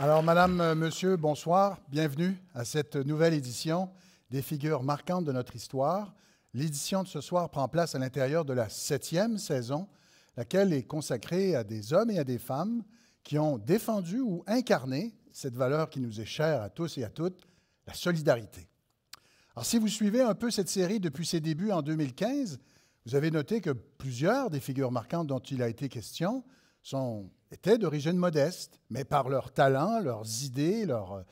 Alors, Madame, euh, Monsieur, bonsoir. Bienvenue à cette nouvelle édition des figures marquantes de notre histoire. L'édition de ce soir prend place à l'intérieur de la septième saison, laquelle est consacrée à des hommes et à des femmes qui ont défendu ou incarné cette valeur qui nous est chère à tous et à toutes, la solidarité. Alors, si vous suivez un peu cette série depuis ses débuts en 2015, vous avez noté que plusieurs des figures marquantes dont il a été question sont étaient d'origine modeste, mais par leur talent, leurs idées, leur,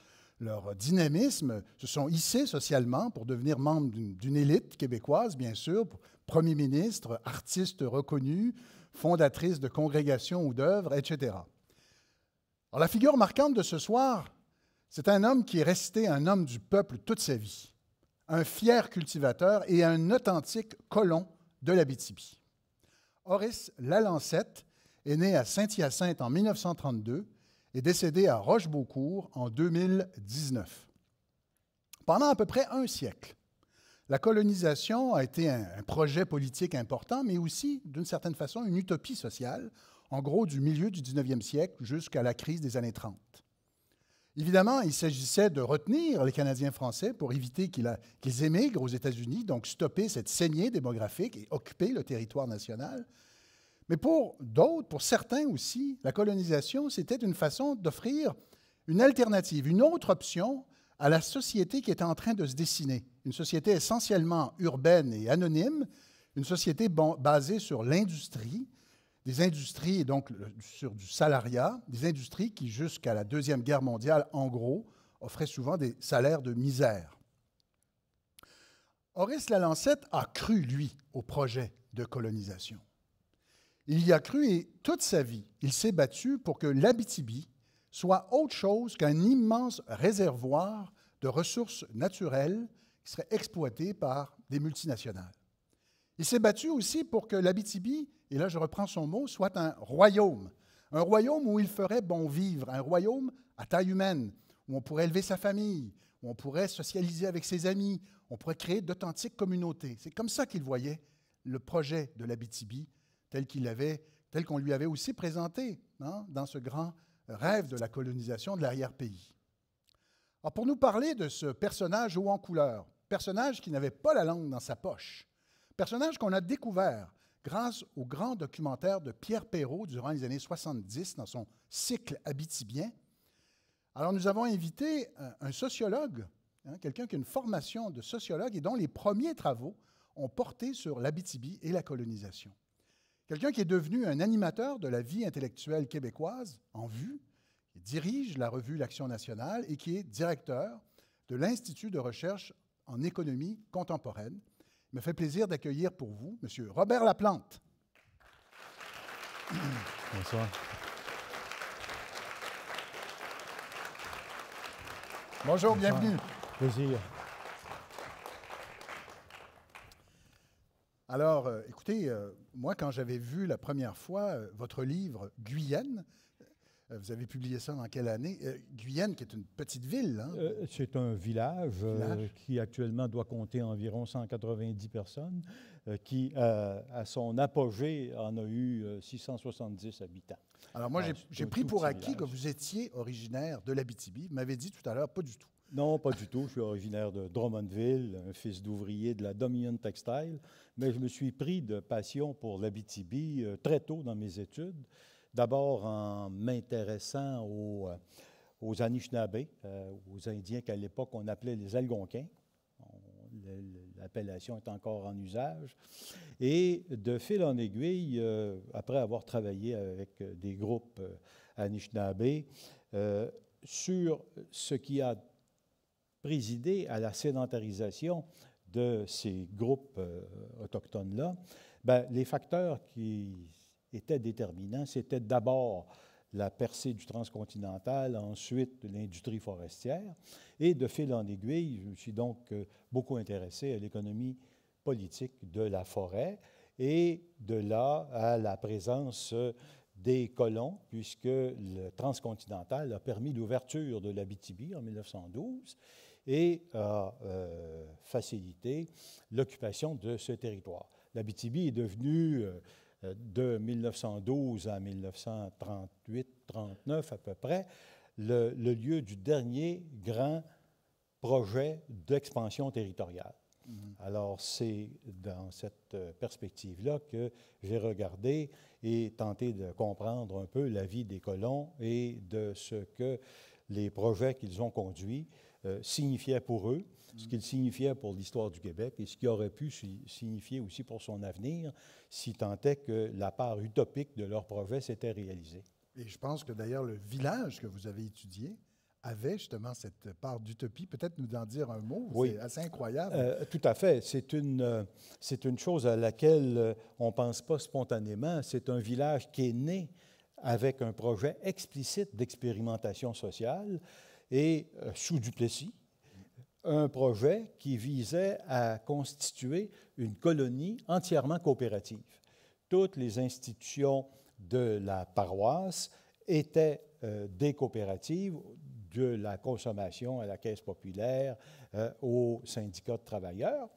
dynamisme, se sont hissés socialement pour devenir membres d'une élite québécoise, bien sûr, premier ministre, artiste reconnu, fondatrice de congrégations ou d'œuvres, etc. Alors, la figure marquante de ce soir, c'est un homme qui est resté un homme du peuple toute sa vie, un fier cultivateur et un authentique colon de la l'Abitibi. Horace Lalancette est né à Saint-Hyacinthe en 1932 et décédé à Rochebeaucourt en 2019. Pendant à peu près un siècle, la colonisation a été un, projet politique important, mais aussi, d'une certaine façon, une utopie sociale, en gros du milieu du 19e siècle jusqu'à la crise des années 30. Évidemment, il s'agissait de retenir les Canadiens français pour éviter qu'ils émigrent aux États-Unis, donc stopper cette saignée démographique et occuper le territoire national. Mais pour d'autres, pour certains aussi, la colonisation, c'était une façon d'offrir une alternative, une autre option à la société qui était en train de se dessiner. Une société essentiellement urbaine et anonyme, une société basée sur l'industrie, des industries et donc sur du salariat, des industries qui, jusqu'à la Deuxième Guerre mondiale, en gros, offraient souvent des salaires de misère. Horace Lalancette a cru, lui, au projet de colonisation. Il y a cru et toute sa vie, il s'est battu pour que l'Abitibi soit autre chose qu'un immense réservoir de ressources naturelles qui serait exploité par des multinationales. Il s'est battu aussi pour que l'Abitibi, et là je reprends son mot, soit un royaume, un royaume où il ferait bon vivre, un royaume à taille humaine, où on pourrait élever sa famille, où on pourrait socialiser avec ses amis, on pourrait créer d'authentiques communautés. C'est comme ça qu'il voyait le projet de l'Abitibi tel qu'il avait, tel qu'on lui avait aussi présenté hein, dans ce grand rêve de la colonisation de l'arrière-pays. pour nous parler de ce personnage haut en couleur, personnage qui n'avait pas la langue dans sa poche, personnage qu'on a découvert grâce au grand documentaire de Pierre Perrault durant les années 70 dans son cycle Habitibien. Alors nous avons invité un, sociologue, hein, quelqu'un qui a une formation de sociologue et dont les premiers travaux ont porté sur l'Abitibi et la colonisation. Quelqu'un qui est devenu un animateur de la vie intellectuelle québécoise, en vue, qui dirige la revue L'Action nationale et qui est directeur de l'Institut de recherche en économie contemporaine. Il me fait plaisir d'accueillir pour vous M. Robert Laplante. Bonsoir. Bonjour, bienvenue. Plaisir. Alors, euh, écoutez, euh, moi, quand j'avais vu la première fois euh, votre livre Guyenne, vous avez publié ça dans quelle année Guyenne, qui est une petite ville. Hein. c'est un village, qui actuellement doit compter environ 190 personnes, qui, à son apogée, en a eu 670 habitants. Alors, moi, j'ai ah, pris pour acquis que vous étiez originaire de l'Abitibi. Vous m'avez dit tout à l'heure, pas du tout. Non, pas du tout. Je suis originaire de Drummondville, un fils d'ouvrier de la Dominion Textile, mais je me suis pris de passion pour l'Abitibi euh, très tôt dans mes études. D'abord en m'intéressant aux, euh, aux Anishinabés, euh, aux Indiens qu'à l'époque on appelait les Algonquins. L'appellation est encore en usage. Et de fil en aiguille, après avoir travaillé avec des groupes Anishinabés, sur ce qui a présidé à la sédentarisation de ces groupes euh, autochtones-là, ben, les facteurs qui étaient déterminants, c'était d'abord la percée du transcontinental, ensuite l'industrie forestière. Et de fil en aiguille, je me suis donc euh, beaucoup intéressé à l'économie politique de la forêt et de là à la présence euh, des colons, puisque le transcontinental a permis l'ouverture de l'Abitibi en 1912 et a euh, facilité l'occupation de ce territoire. L'Abitibi est devenue, euh, de 1912 à 1938-39 à peu près, le lieu du dernier grand projet d'expansion territoriale. Mhm. Alors, c'est dans cette euh, perspective-là que j'ai regardé et tenté de comprendre un peu la vie des colons et de ce que les projets qu'ils ont conduits euh, signifiaient pour eux, ce mhm. qu'ils signifiaient pour l'histoire du Québec et ce qui aurait pu signifier aussi pour son avenir si tant est que la part utopique de leurs projets s'était réalisée. Et je pense que d'ailleurs, le village que vous avez étudié, avait justement cette part d'utopie. Peut-être nous en dire un mot, oui. c'est assez incroyable. Euh, tout à fait. C'est une, euh, c'est une chose à laquelle euh, on ne pense pas spontanément. C'est un village qui est né avec un projet explicite d'expérimentation sociale et sous Duplessis, un projet qui visait à constituer une colonie entièrement coopérative. Toutes les institutions de la paroisse étaient des coopératives de la consommation à la Caisse populaire, euh, au aux syndicats de travailleurs.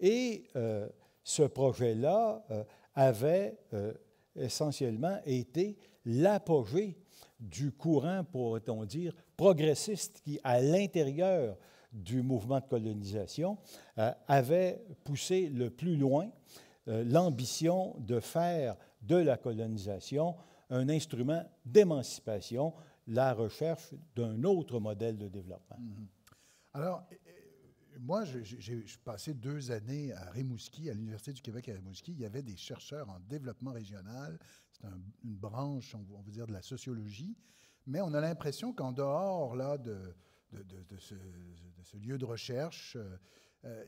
Et euh, ce projet-là euh, avait essentiellement été l'apogée du courant, pourrait-on dire, progressiste qui, à l'intérieur du mouvement de colonisation, avait poussé le plus loin l'ambition de faire de la colonisation un instrument d'émancipation, la recherche d'un autre modèle de développement. Mm-hmm. Alors, euh, euh, moi, j'ai passé deux années à Rimouski, à l'Université du Québec à Rimouski. Il y avait des chercheurs en développement régional. C'est une branche, on, va dire, de la sociologie. Mais on a l'impression qu'en dehors là, de, ce, lieu de recherche, euh, euh,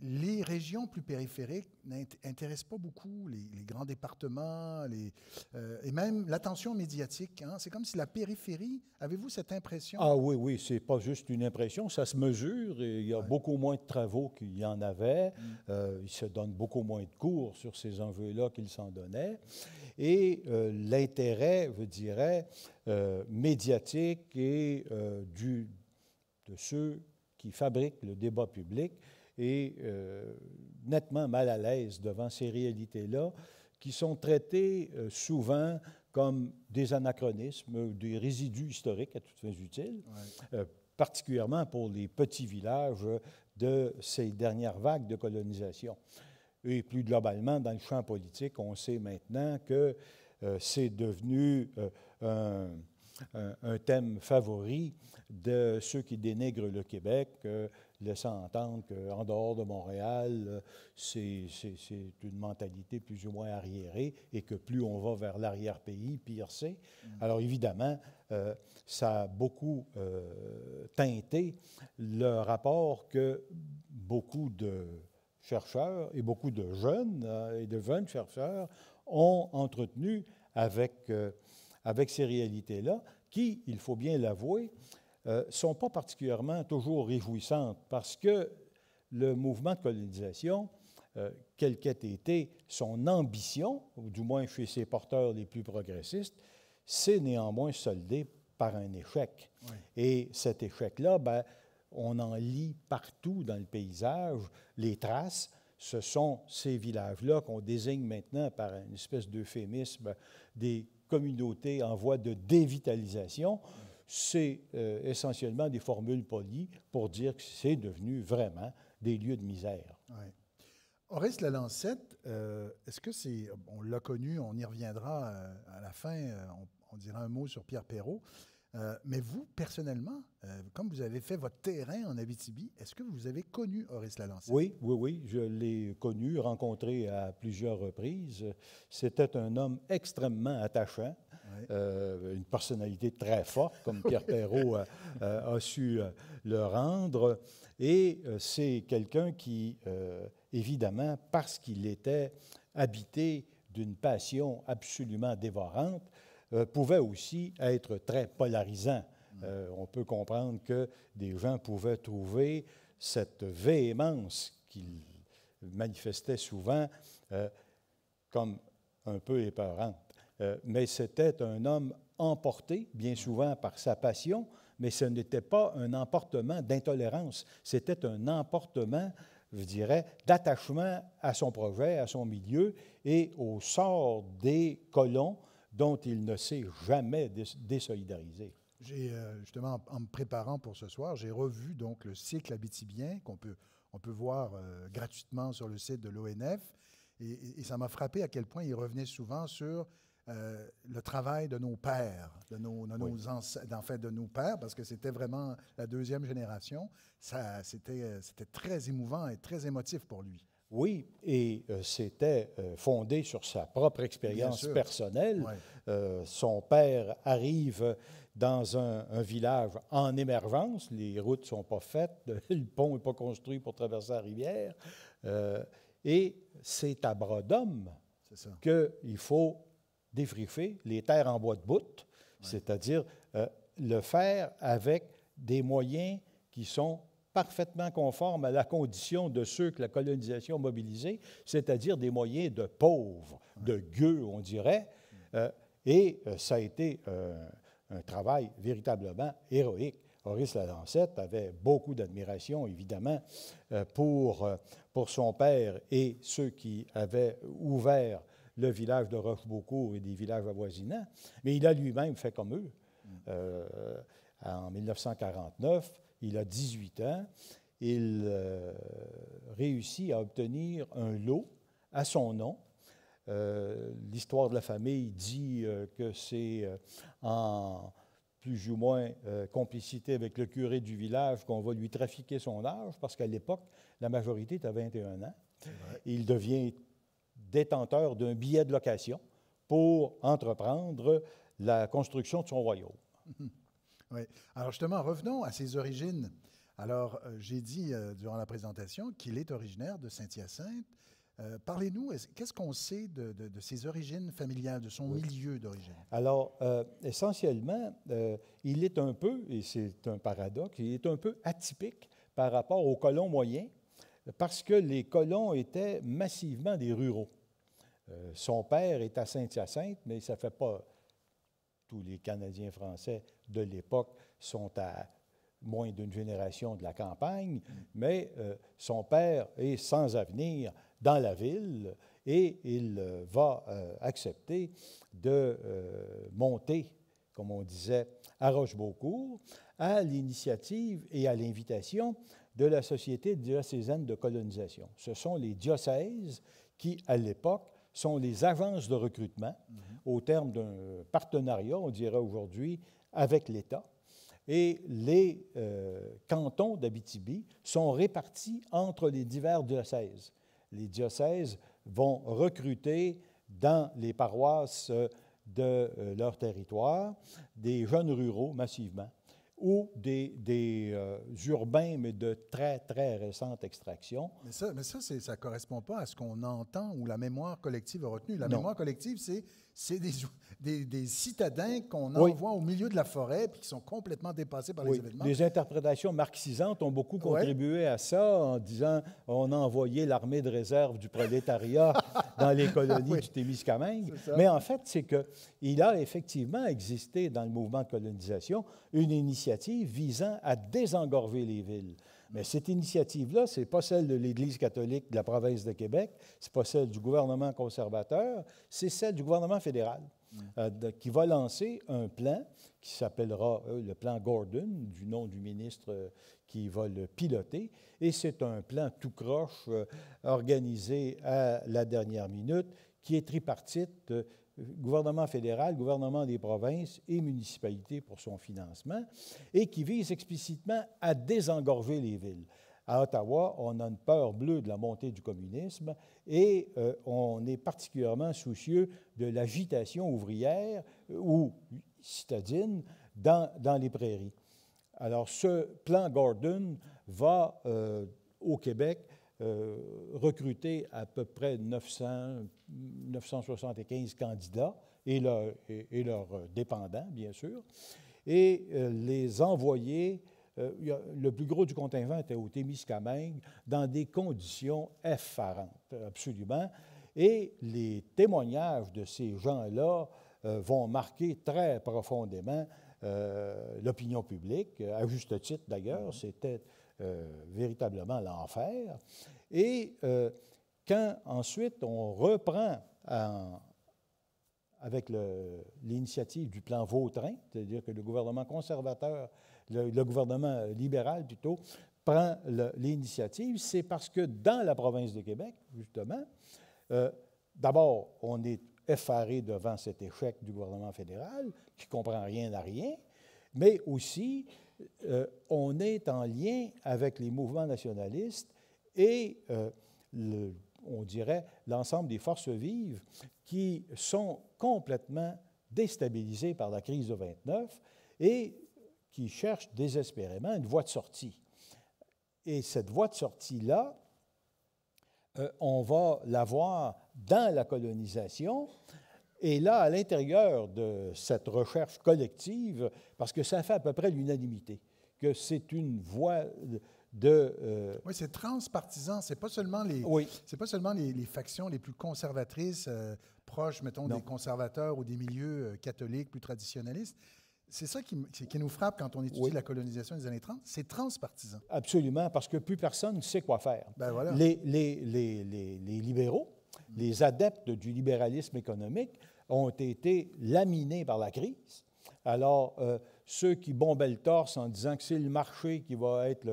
les régions plus périphériques n'intéressent pas beaucoup les, grands départements, les, euh, et même l'attention médiatique. Hein. c'est comme si la périphérie, avez-vous cette impression? Ah oui, oui, c'est pas juste une impression, ça se mesure. Et il y a beaucoup moins de travaux qu'il y en avait. Mm. Euh, il se donne beaucoup moins de cours sur ces enjeux-là qu'il s'en donnait. Et l'intérêt, je dirais, médiatique et du, de ceux qui fabrique le débat public est euh, nettement mal à l'aise devant ces réalités-là qui sont traitées euh, souvent comme des anachronismes, des résidus historiques à toutes fins utiles, euh, particulièrement pour les petits villages de ces dernières vagues de colonisation. Et plus globalement, dans le champ politique, on sait maintenant que c'est devenu un un, thème favori de ceux qui dénigrent le Québec, euh, laissant entendre qu'en dehors de Montréal, euh, c'est une mentalité plus ou moins arriérée et que plus on va vers l'arrière-pays, pire c'est. Mm. Alors évidemment, euh, ça a beaucoup teinté le rapport que beaucoup de chercheurs et beaucoup de jeunes et de jeunes chercheurs ont entretenu avec avec ces réalités-là, qui, il faut bien l'avouer, ne euh, sont pas particulièrement toujours réjouissantes parce que le mouvement de colonisation, euh, quelle qu'ait été son ambition, ou du moins chez ses porteurs les plus progressistes, s'est néanmoins soldé par un échec. Et cet échec-là, ben, on en lit partout dans le paysage les traces. Ce sont ces villages-là qu'on désigne maintenant par une espèce d'euphémisme des communauté en voie de dévitalisation, c'est euh, essentiellement des formules polies pour dire que c'est devenu vraiment des lieux de misère. Ouais. Horace Lalancette, euh, est-ce que c'est. On l'a connu, on y reviendra euh, à la fin, on, on dira un mot sur Pierre Perrault. Euh, mais vous, personnellement, euh, comme vous avez fait votre terrain en Abitibi, est-ce que vous avez connu Horace Lalancette? Oui, oui, oui, je l'ai connu, rencontré à plusieurs reprises. C'était un homme extrêmement attachant, euh, une personnalité très forte, comme Pierre Perrault a, su le rendre. Et c'est quelqu'un qui, évidemment, parce qu'il était habité d'une passion absolument dévorante, euh, pouvait aussi être très polarisant. Euh, on peut comprendre que des gens pouvaient trouver cette véhémence qu'il manifestait souvent euh, comme un peu épeurante. mais c'était un homme emporté, bien souvent par sa passion, mais ce n'était pas un emportement d'intolérance, c'était un emportement je dirais, d'attachement à son projet, à son milieu et au sort des colons dont il ne s'est jamais désolidarisé. J'ai euh, justement, en, me préparant pour ce soir, j'ai revu donc le cycle abitibien qu'on peut, on peut voir euh, gratuitement sur le site de l'ONF. Et, ça m'a frappé à quel point il revenait souvent sur euh, le travail de nos pères, de nos, en fait, de nos pères, parce que c'était vraiment la deuxième génération. Ça, c'était, c'était très émouvant et très émotif pour lui. Oui, et euh, c'était euh, fondé sur sa propre expérience personnelle. Euh, son père arrive dans un, village en émergence, les routes ne sont pas faites, le pont n'est pas construit pour traverser la rivière, et c'est à bras d'homme qu'il faut défriffer les terres en bois de bout, c'est-à-dire le faire avec des moyens qui sont parfaitement conforme à la condition de ceux que la colonisation mobilisait, c'est-à-dire des moyens de pauvres, de gueux, on dirait. Euh, et euh, ça a été euh, un travail véritablement héroïque. Horace Lalancette avait beaucoup d'admiration, évidemment, pour, pour son père et ceux qui avaient ouvert le village de Rochebeaucourt et des villages avoisinants, mais il a lui-même fait comme eux. Mm. en 1949, il a 18 ans. Il euh, réussit à obtenir un lot à son nom. Euh, l'histoire de la famille dit euh, que c'est en plus ou moins complicité avec le curé du village qu'on va lui trafiquer son âge, parce qu'à l'époque, la majorité est à 21 ans. Il devient détenteur d'un billet de location pour entreprendre la construction de son royaume. Oui. Alors justement, revenons à ses origines. Alors, euh, j'ai dit euh, durant la présentation qu'il est originaire de Saint-Hyacinthe. Euh, parlez-nous, qu'est-ce qu'on sait de, ses origines familiales, de son milieu d'origine? Alors, essentiellement, il est un peu, et c'est un paradoxe, il est un peu atypique par rapport aux colons moyens, parce que les colons étaient massivement des ruraux. son père est à Saint-Hyacinthe, mais ça ne fait pas tous les Canadiens français de l'époque sont à moins d'une génération de la campagne, mais euh, son père est sans avenir dans la ville et il euh, va euh, accepter de monter, comme on disait, à Rochebeaucourt à l'initiative et à l'invitation de la Société diocésaine de colonisation. Ce sont les diocèses qui, à l'époque, sont les agences de recrutement, mhm. au terme d'un partenariat, on dirait aujourd'hui, avec l'État. Et les euh, cantons d'Abitibi sont répartis entre les divers diocèses. Les diocèses vont recruter dans les paroisses de euh, leur territoire des jeunes ruraux massivement ou des, euh, urbains, mais de très, très récente extraction. Mais ça, mais ça ne correspond pas à ce qu'on entend ou la mémoire collective a retenu. La mémoire collective, c'est c'est des, citadins qu'on envoie au milieu de la forêt puis qui sont complètement dépassés par les événements. Les interprétations marxisantes ont beaucoup contribué à ça en disant on a envoyé l'armée de réserve du prolétariat dans les colonies du Témiscamingue. Mais en fait, c'est qu'il a effectivement existé dans le mouvement de colonisation une initiative visant à désengorver les villes. Mais cette initiative-là, ce n'est pas celle de l'Église catholique de la province de Québec, ce n'est pas celle du gouvernement conservateur, c'est celle du gouvernement fédéral euh, qui va lancer un plan qui s'appellera euh, le plan Gordon, du nom du ministre euh, qui va le piloter. Et c'est un plan tout croche organisé à la dernière minute qui est tripartite gouvernement fédéral, gouvernement des provinces et municipalités pour son financement, et qui vise explicitement à désengorger les villes. À Ottawa, on a une peur bleue de la montée du communisme et euh, on est particulièrement soucieux de l'agitation ouvrière ou citadine dans, les prairies. Alors ce plan Gordon va euh, au Québec euh, recruter à peu près 900, 975 candidats et, et, leurs dépendants, bien sûr, et euh, les envoyer euh, le plus gros du contingent était au Témiscamingue, dans des conditions effarantes, absolument. Et les témoignages de ces gens-là vont marquer très profondément l'opinion publique, à juste titre d'ailleurs. Mm-hmm. C'était euh, véritablement l'enfer. Et euh, quand ensuite on reprend avec l'initiative du plan Vautrin, c'est-à-dire que le gouvernement conservateur, le, gouvernement libéral plutôt, prend l'initiative, c'est parce que dans la province de Québec, justement, euh, d'abord, on est effaré devant cet échec du gouvernement fédéral, qui comprend rien à rien, mais aussi euh, on est en lien avec les mouvements nationalistes et, euh, on dirait, l'ensemble des forces vives qui sont complètement déstabilisées par la crise de 29 et qui cherchent désespérément une voie de sortie. Et cette voie de sortie-là, euh, on va la voir dans la colonisation, et là, à l'intérieur de cette recherche collective, parce que ça fait à peu près l'unanimité, que c'est une voie de... Euh, oui, c'est transpartisan. Ce n'est pas seulement, les, oui. pas seulement les, factions les plus conservatrices, euh, proches, mettons, des conservateurs ou des milieux euh, catholiques plus traditionnalistes. C'est ça qui, qui, nous frappe quand on étudie la colonisation des années 30, c'est transpartisan. Absolument, parce que plus personne ne sait quoi faire. Ben voilà. les, les, les, libéraux, mm. les adeptes du libéralisme économique, ont été laminés par la crise. Alors, euh, ceux qui bombaient le torse en disant que c'est le marché qui va être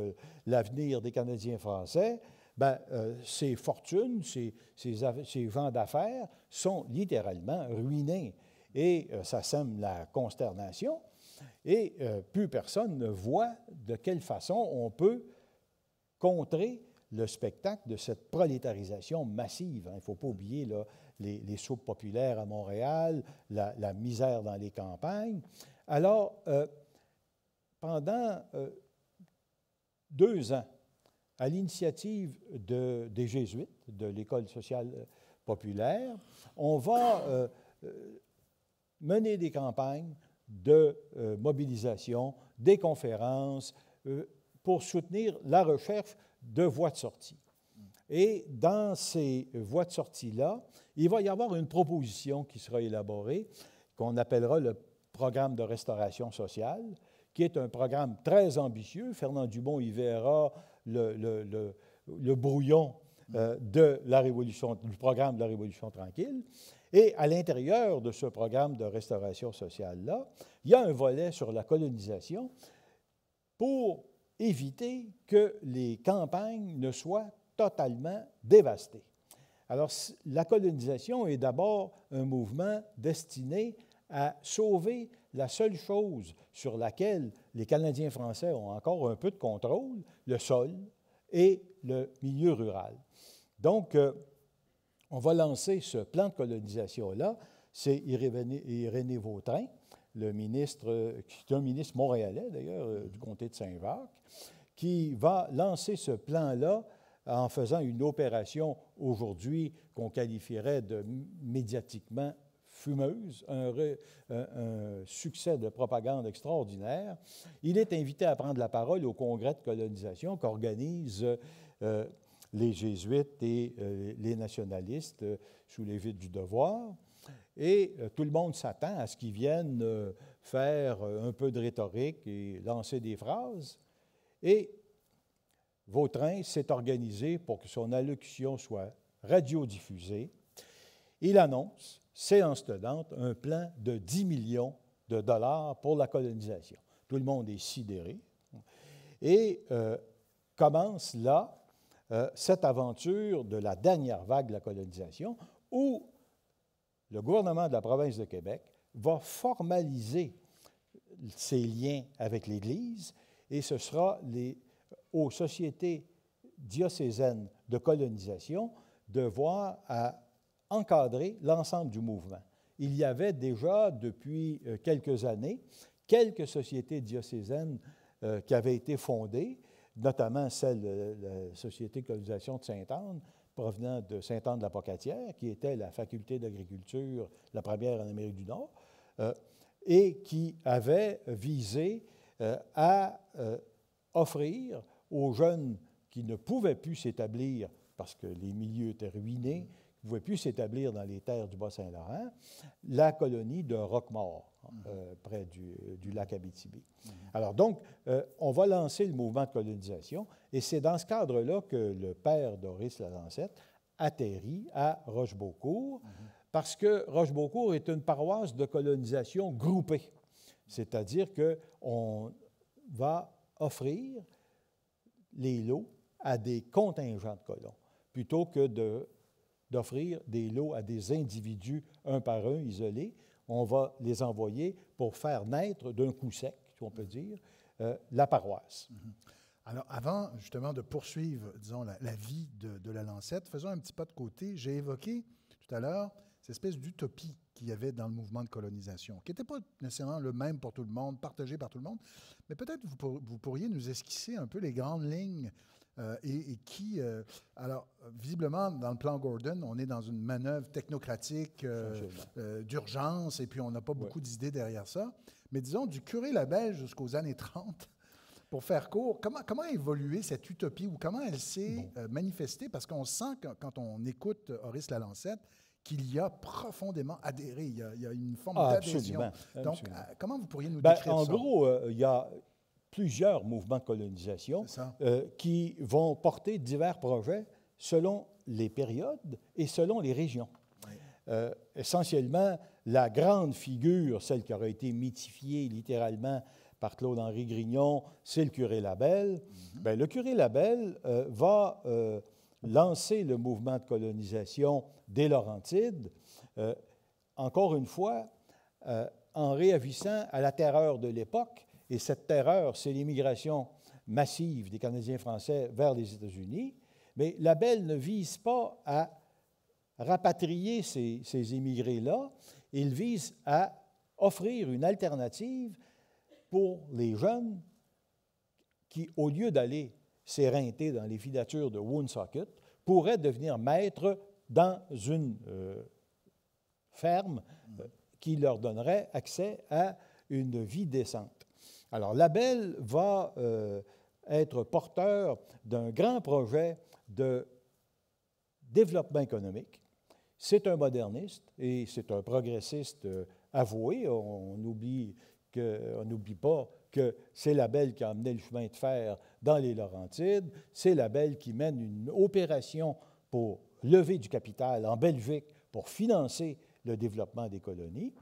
l'avenir des Canadiens français, ben, euh, ces fortunes, ces, ces, vents d'affaires sont littéralement ruinés. Et euh, ça sème la consternation. Et plus personne ne voit de quelle façon on peut contrer le spectacle de cette prolétarisation massive. Hein. Il ne faut pas oublier là, les, soupes populaires à Montréal, la, misère dans les campagnes. Alors, euh, pendant euh, deux ans, à l'initiative des Jésuites, de l'École sociale euh, populaire, on va mener des campagnes de mobilisation, des conférences pour soutenir la recherche de voies de sortie. Et dans ces voies de sortie-là, il va y avoir une proposition qui sera élaborée, qu'on appellera le programme de restauration sociale, qui est un programme très ambitieux. Fernand Dubon y verra le, le, brouillon euh, de la révolution, du programme de la Révolution tranquille. Et à l'intérieur de ce programme de restauration sociale-là, il y a un volet sur la colonisation pour éviter que les campagnes ne soient totalement dévasté. Alors, la colonisation est d'abord un mouvement destiné à sauver la seule chose sur laquelle les Canadiens français ont encore un peu de contrôle, le sol et le milieu rural. Donc, euh, on va lancer ce plan de colonisation-là. C'est Irénée, Vautrin, le ministre, euh, qui est un ministre montréalais d'ailleurs, euh, du comté de Saint-Jacques, qui va lancer ce plan-là en faisant une opération aujourd'hui qu'on qualifierait de médiatiquement fumeuse, un, succès de propagande extraordinaire. Il est invité à prendre la parole au congrès de colonisation qu'organisent euh, les jésuites et euh, les nationalistes euh, sous les vides du devoir. Et tout le monde s'attend à ce qu'ils viennent faire un peu de rhétorique et lancer des phrases. Et Vautrin s'est organisé pour que son allocution soit radiodiffusée. Il annonce, séance tenante, un plan de 10 millions de dollars pour la colonisation. Tout le monde est sidéré. Et euh, commence là euh, cette aventure de la dernière vague de la colonisation où le gouvernement de la province de Québec va formaliser ses liens avec l'Église et ce sera les aux sociétés diocésaines de colonisation devoir à encadrer l'ensemble du mouvement. Il y avait déjà, depuis euh, quelques années, quelques sociétés diocésaines euh, qui avaient été fondées, notamment celle de la Société de colonisation de Sainte-Anne, provenant de Sainte-Anne-de-la-Pocatière, qui était la faculté d'agriculture, la première en Amérique du Nord, euh, et qui avait visé à offrir aux jeunes qui ne pouvaient plus s'établir parce que les milieux étaient ruinés, ne pouvaient plus s'établir dans les terres du Bas-Saint-Laurent, la colonie de Roquemort, euh, mhm. près euh, du, lac Abitibi. Alors donc, euh, on va lancer le mouvement de colonisation, et c'est dans ce cadre-là que le père Doris Lalancette atterrit à Rochebeaucourt, mhm. parce que Rochebeaucourt est une paroisse de colonisation groupée, c'est-à-dire qu'on va offrir les lots à des contingents de colons, plutôt que d'offrir des lots à des individus un par un isolés. On va les envoyer pour faire naître d'un coup sec, on peut dire, euh, la paroisse. Mm-hmm. Alors, avant justement de poursuivre, disons, la, vie de, de, la lancette, faisons un petit pas de côté. J'ai évoqué tout à l'heure cette espèce d'utopie qu'il y avait dans le mouvement de colonisation, qui n'était pas nécessairement le même pour tout le monde, partagé par tout le monde, mais peut-être vous, vous pourriez nous esquisser un peu les grandes lignes euh, et, qui... Euh, alors, visiblement, dans le plan Gordon, on est dans une manœuvre technocratique euh, d'urgence et puis on n'a pas beaucoup d'idées derrière ça. Mais disons, du curé la Labelle jusqu'aux années 30, pour faire court, comment, comment a évolué cette utopie ou comment elle s'est manifestée? Parce qu'on sent que, quand on écoute Horace Lalancette, qu'il y a profondément adhéré. Il y a, une forme ah, d'adhésion. Donc, euh, comment vous pourriez nous ben, décrire en ça? En gros, euh, il y a plusieurs mouvements de colonisation euh, qui vont porter divers projets selon les périodes et selon les régions. essentiellement, la grande figure, celle qui aurait été mythifiée littéralement par Claude-Henri Grignon, c'est le curé Labelle. Mhm. Ben, le curé Labelle va lancer le mouvement de colonisation des Laurentides, euh, encore une fois, euh, en réagissant à la terreur de l'époque, et cette terreur, c'est l'immigration massive des Canadiens français vers les États-Unis, mais la Belle ne vise pas à rapatrier ces, ces immigrés-là, il vise à offrir une alternative pour les jeunes qui, au lieu d'aller s'éreinter dans les filatures de Woonsocket, pourraient devenir maîtres dans une euh, ferme euh, qui leur donnerait accès à une vie décente. Alors, Label va euh, être porteur d'un grand projet de développement économique. C'est un moderniste et c'est un progressiste avoué. On n'oublie pas que c'est Label qui a amené le chemin de fer dans les Laurentides. C'est Label qui mène une opération pour levé du capital en Belgique pour financer le développement des colonies.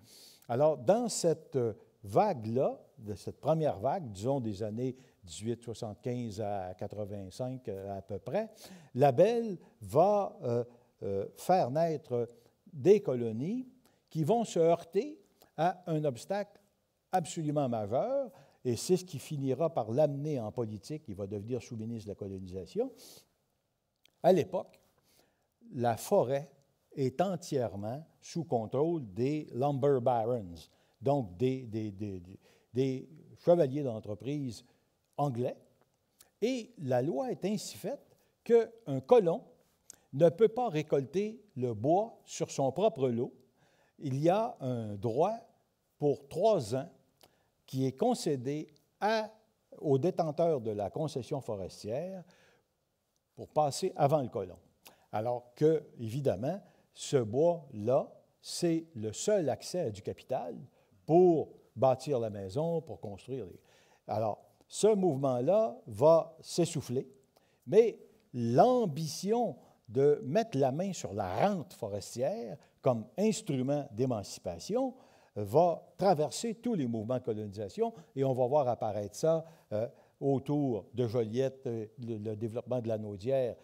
Alors, dans cette vague-là, de cette première vague, disons des années 1875 à 85 euh, à peu près, la Belle va euh, euh, faire naître des colonies qui vont se heurter à un obstacle absolument majeur, et c'est ce qui finira par l'amener en politique, il va devenir sous-ministre de la colonisation. À l'époque, la forêt est entièrement sous contrôle des lumber barons, donc des, chevaliers d'entreprise anglais. Et la loi est ainsi faite qu'un colon ne peut pas récolter le bois sur son propre lot. Il y a un droit pour trois ans qui est concédé à, aux détenteurs de la concession forestière pour passer avant le colon. Alors que, évidemment, ce bois-là, c'est le seul accès du capital pour bâtir la maison, pour construire. Alors, ce mouvement-là va s'essouffler, mais l'ambition de mettre la main sur la rente forestière comme instrument d'émancipation va traverser tous les mouvements de colonisation et on va voir apparaître ça euh, autour de Joliette, euh, le, développement de la Naudière.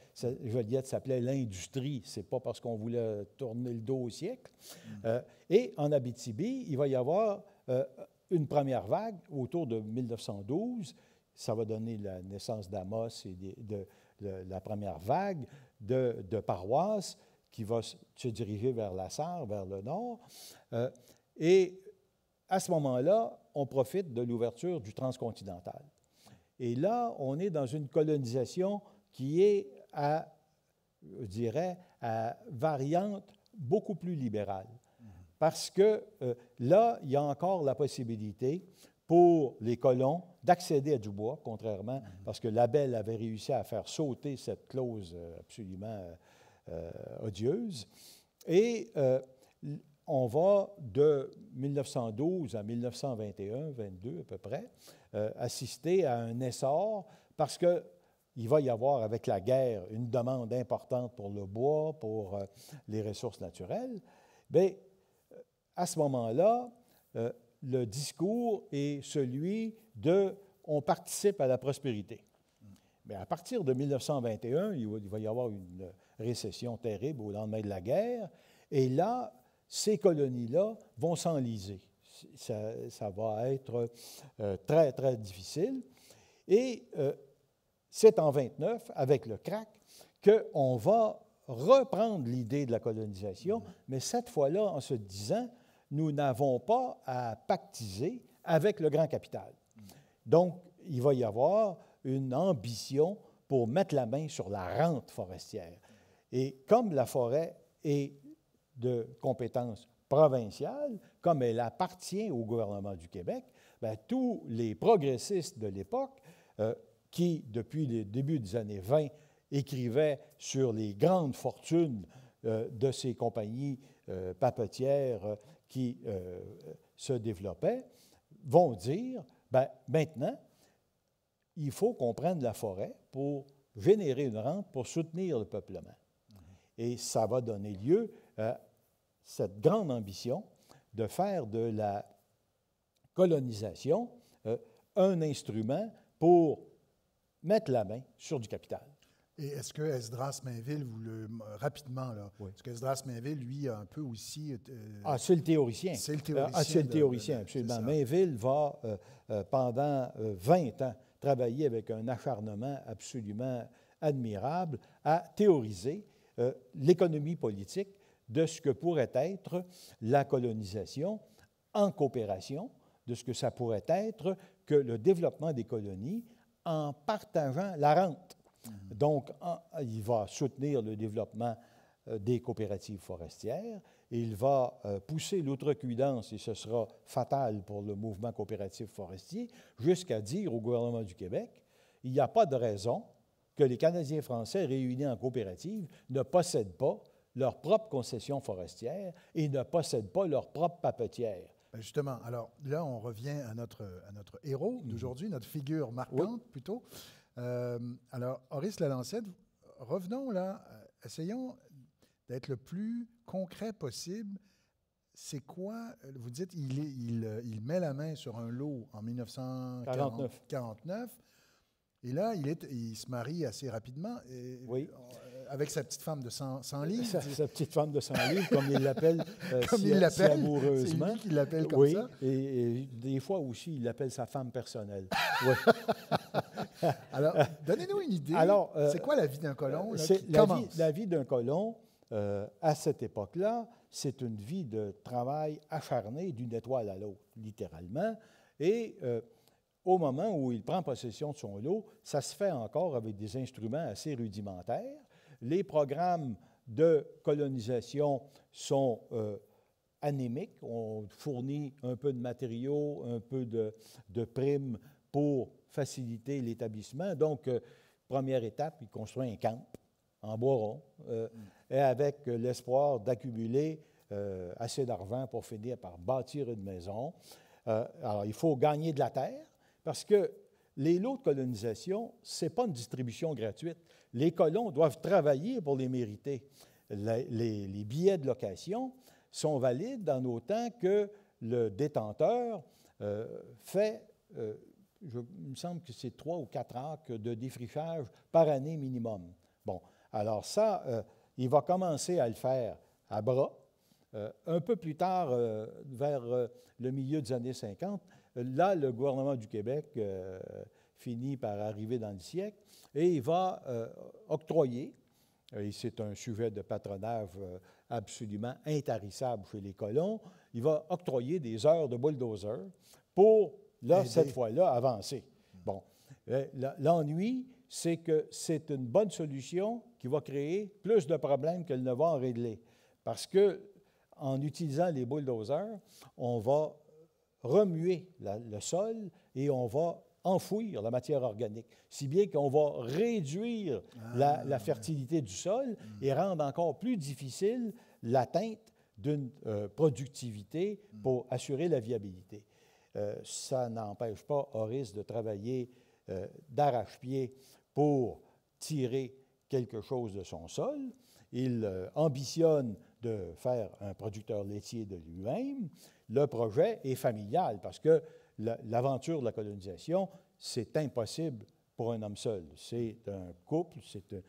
Joliette s'appelait l'industrie, c'est pas parce qu'on voulait tourner le dos au siècle. Mm. Euh, et en Abitibi, il va y avoir euh, une première vague autour de 1912. Ça va donner la naissance d'Amos et de, la première vague de, paroisses qui va se diriger vers la Sarre, vers le nord. et à ce moment-là, on profite de l'ouverture du transcontinental. Et là, on est dans une colonisation qui est à, je dirais, à variante beaucoup plus libérale. Parce que euh, là, il y a encore la possibilité pour les colons d'accéder à du bois, contrairement, mhm. parce que Labelle avait réussi à faire sauter cette clause euh, absolument euh, odieuse. Et on va de 1912 à 1921, 22 à peu près, euh, assister à un essor parce que il va y avoir avec la guerre une demande importante pour le bois, pour euh, les ressources naturelles. mais euh, à ce moment-là, le discours est celui de on participe à la prospérité. Mais à partir de 1921, il va y avoir une récession terrible au lendemain de la guerre, et là, ces colonies-là vont s'enliser ça, va être euh, très, très difficile. Et euh, c'est en 29, avec le crack, qu'on va reprendre l'idée de la colonisation, mm-hmm. mais cette fois-là en se disant, nous n'avons pas à pactiser avec le grand capital. Mm-hmm. Donc, il va y avoir une ambition pour mettre la main sur la rente forestière. Et comme la forêt est de compétence provinciale, comme elle appartient au gouvernement du Québec, ben, tous les progressistes de l'époque euh, qui, depuis le début des années 20, écrivaient sur les grandes fortunes euh, de ces compagnies euh, papetières qui se développaient, vont dire, ben, maintenant, il faut qu'on prenne la forêt pour générer une rente pour soutenir le peuplement. Et ça va donner lieu à cette grande ambition de faire de la colonisation euh, un instrument pour mettre la main sur du capital. Et est-ce que Esdras Mainville, vous le, rapidement, est-ce que Esdras Mainville, lui, a un peu aussi. Euh, ah, c'est le théoricien. C'est le théoricien. Ah, absolument. Mainville va, euh, pendant 20 ans, travailler avec un acharnement absolument admirable à théoriser l'économie politique de ce que pourrait être la colonisation en coopération de ce que ça pourrait être que le développement des colonies en partageant la rente. Mhm. Donc, il va soutenir le développement euh, des coopératives forestières. il va euh, pousser l'outrecuidance, et ce sera fatal pour le mouvement coopératif forestier, jusqu'à dire au gouvernement du Québec, il n'y a pas de raison que les Canadiens français réunis en coopérative ne possèdent pas leur propre concession forestière et ne possèdent pas leur propre papetière. Ben, justement, alors là, on revient à notre, à notre héros mhm. d'aujourd'hui, notre figure marquante plutôt. Euh, alors, Horace Lalancette, revenons là, euh, essayons d'être le plus concret possible. C'est quoi, euh, vous dites, il, il, il, met la main sur un lot en 1949. 49. Et là, il, est, il se marie assez rapidement. Et, oui avec sa petite femme de 100, 100 livres. Sa, petite femme de 100 livres, comme il l'appelle euh, il l'appelle, amoureusement. l'appelle comme ça. Et, et, des fois aussi, il l'appelle sa femme personnelle. alors, donnez-nous une idée. Alors, euh, c'est quoi la vie d'un colon? qui la, vie, la vie, d'un colon, euh, à cette époque-là, c'est une vie de travail acharné d'une étoile à l'autre, littéralement. Et au moment où il prend possession de son lot, ça se fait encore avec des instruments assez rudimentaires, les programmes de colonisation sont euh, anémiques. On fournit un peu de matériaux, un peu de, primes pour faciliter l'établissement. Donc, euh, première étape, il construit un camp en bois rond, euh, et avec l'espoir d'accumuler assez d'argent pour finir par bâtir une maison. alors, il faut gagner de la terre parce que les lots de colonisation, ce n'est pas une distribution gratuite. Les colons doivent travailler pour les mériter. Les, billets de location sont valides nos autant que le détenteur euh, fait, euh, il me semble que c'est trois ou quatre ans de défrichage par année minimum. Bon, alors ça, euh, il va commencer à le faire à bras. un peu plus tard, vers le milieu des années 50, Là, le gouvernement du Québec euh, finit par arriver dans le siècle et il va euh, octroyer, et c'est un sujet de patronage euh, absolument intarissable chez les colons, il va octroyer des heures de bulldozer pour, là, cette fois-là, avancer. Bon. L'ennui, c'est que c'est une bonne solution qui va créer plus de problèmes qu'elle ne va en régler. Parce que en utilisant les bulldozers, on va remuer le sol et on va enfouir la matière organique, si bien qu'on va réduire la, ah. fertilité du sol hmm. et rendre encore plus difficile l'atteinte d'une euh, productivité hmm. pour assurer la viabilité. Euh, ça n'empêche pas Horace de travailler euh, d'arrache-pied pour tirer quelque chose de son sol. Il ambitionne de faire un producteur laitier de lui-même, le projet est familial parce que l'aventure de la colonisation, c'est impossible pour un homme seul. C'est un couple, c'est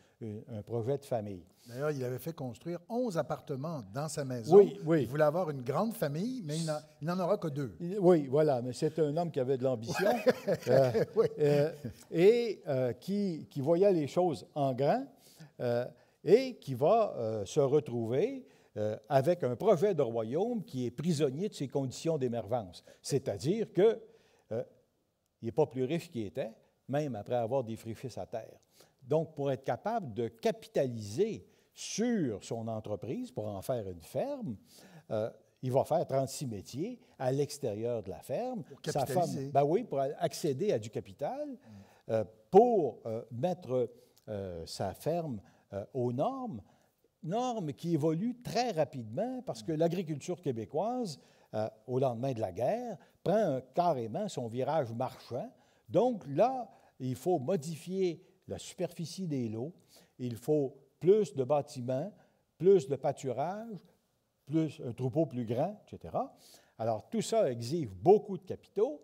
un, projet de famille. D'ailleurs, il avait fait construire 11 appartements dans sa maison. Oui, oui. Il voulait avoir une grande famille, mais il n'en aura que deux. Oui, voilà, mais c'est un homme qui avait de l'ambition euh, euh, et euh, qui, qui, voyait les choses en grand et qui va se retrouver euh, avec un projet de royaume qui est prisonnier de ses conditions d'émergence. C'est-à-dire qu'il euh, n'est pas plus riche qu'il était, même après avoir défriché sa terre. Donc, pour être capable de capitaliser sur son entreprise, pour en faire une ferme, euh, il va faire 36 métiers à l'extérieur de la ferme. Pour capitaliser. Sa ben oui, pour accéder à du capital, pour mettre sa ferme aux normes, norme qui évolue très rapidement parce que l'agriculture québécoise, euh, au lendemain de la guerre, prend carrément son virage marchand. Donc là, il faut modifier la superficie des lots, il faut plus de bâtiments, plus de pâturages, plus un troupeau plus grand, etc. Alors tout ça exige beaucoup de capitaux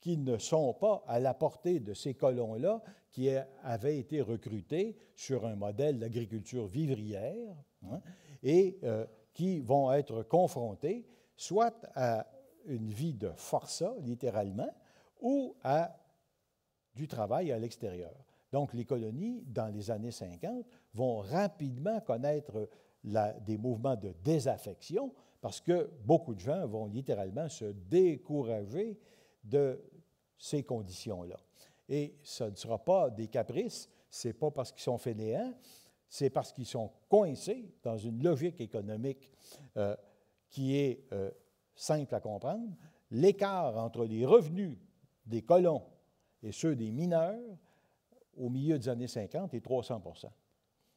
qui ne sont pas à la portée de ces colons-là qui avait été recrutés sur un modèle d'agriculture vivrière hein, et euh, qui vont être confrontés soit à une vie de forçat, littéralement, ou à du travail à l'extérieur. Donc, les colonies, dans les années 50, vont rapidement connaître la, des mouvements de désaffection parce que beaucoup de gens vont littéralement se décourager de ces conditions-là. Et ce ne sera pas des caprices, ce n'est pas parce qu'ils sont fainéants, c'est parce qu'ils sont coincés dans une logique économique euh, qui est euh, simple à comprendre. L'écart entre les revenus des colons et ceux des mineurs au milieu des années 50 est 300